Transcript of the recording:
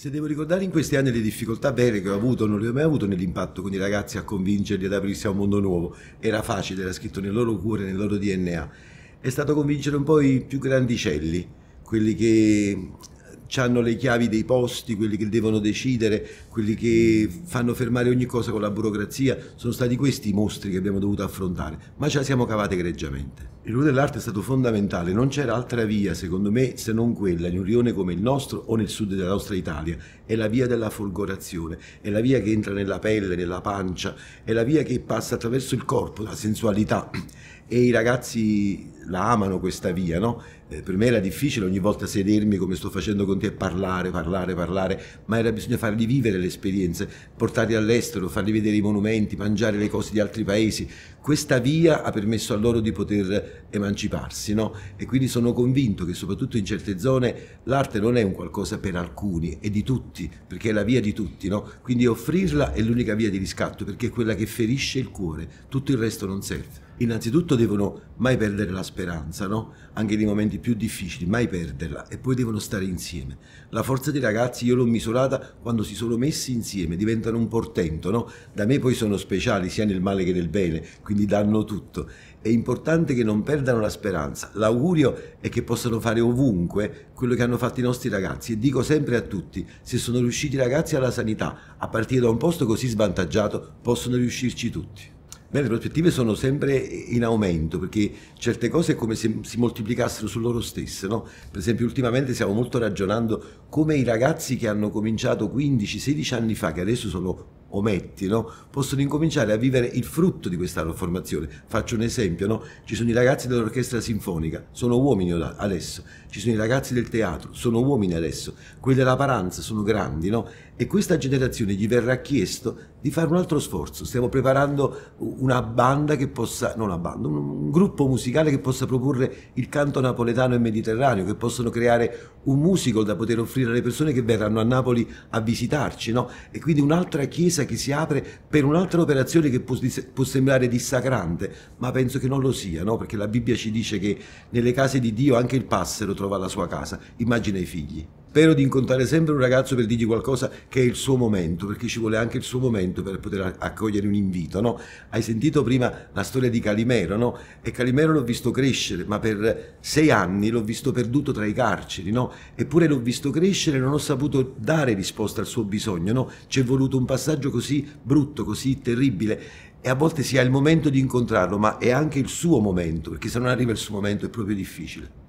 Se devo ricordare in questi anni le difficoltà vere che ho avuto, non le ho mai avuto nell'impatto con i ragazzi a convincerli ad aprirsi a un mondo nuovo. Era facile, era scritto nel loro cuore, nel loro DNA. È stato convincere un po' i più grandicelli, quelli che hanno le chiavi dei posti, quelli che devono decidere, quelli che fanno fermare ogni cosa con la burocrazia, sono stati questi i mostri che abbiamo dovuto affrontare, ma ce la siamo cavate egregiamente. Il ruolo dell'arte è stato fondamentale, non c'era altra via secondo me se non quella in un rione come il nostro o nel sud della nostra Italia, è la via della folgorazione, è la via che entra nella pelle, nella pancia, è la via che passa attraverso il corpo, la sensualità e i ragazzi la amano questa via, no? eh, per me era difficile ogni volta sedermi come sto facendo con te e parlare, parlare, parlare, ma era bisogno fargli vivere le esperienze, portarli all'estero, fargli vedere i monumenti, mangiare le cose di altri paesi. Questa via ha permesso a loro di poter emanciparsi, no? E quindi sono convinto che soprattutto in certe zone l'arte non è un qualcosa per alcuni, è di tutti, perché è la via di tutti, no? Quindi offrirla è l'unica via di riscatto, perché è quella che ferisce il cuore, tutto il resto non serve innanzitutto devono mai perdere la speranza, no? anche nei momenti più difficili, mai perderla e poi devono stare insieme. La forza dei ragazzi io l'ho misurata quando si sono messi insieme, diventano un portento, no? da me poi sono speciali sia nel male che nel bene, quindi danno tutto. È importante che non perdano la speranza, l'augurio è che possano fare ovunque quello che hanno fatto i nostri ragazzi e dico sempre a tutti, se sono riusciti i ragazzi alla sanità, a partire da un posto così svantaggiato, possono riuscirci tutti. Beh, le prospettive sono sempre in aumento perché certe cose è come se si moltiplicassero su loro stesse. No? Per esempio, ultimamente stiamo molto ragionando come i ragazzi che hanno cominciato 15-16 anni fa, che adesso sono ometti, no? possono incominciare a vivere il frutto di questa loro formazione. Faccio un esempio, no? ci sono i ragazzi dell'orchestra sinfonica, sono uomini adesso, ci sono i ragazzi del teatro, sono uomini adesso, quelli della paranza sono grandi no? e questa generazione gli verrà chiesto di fare un altro sforzo, stiamo preparando una banda che possa, non una banda, un, un gruppo musicale che possa proporre il canto napoletano e mediterraneo, che possono creare un musical da poter offrire alle persone che verranno a Napoli a visitarci no? e quindi un'altra chiesa porta che si apre per un'altra operazione che può, può, sembrare dissacrante, ma penso che non lo sia, no? perché la Bibbia ci dice che nelle case di Dio anche il passero trova la sua casa, immagina i figli. Spero di incontrare sempre un ragazzo per dirgli qualcosa che è il suo momento, perché ci vuole anche il suo momento per poter accogliere un invito. No? Hai sentito prima la storia di Calimero, no? E Calimero l'ho visto crescere, ma per sei anni l'ho visto perduto tra i carceri, no? Eppure l'ho visto crescere e non ho saputo dare risposta al suo bisogno, no? Ci è voluto un passaggio così brutto, così terribile e a volte si ha il momento di incontrarlo, ma è anche il suo momento, perché se non arriva il suo momento è proprio difficile.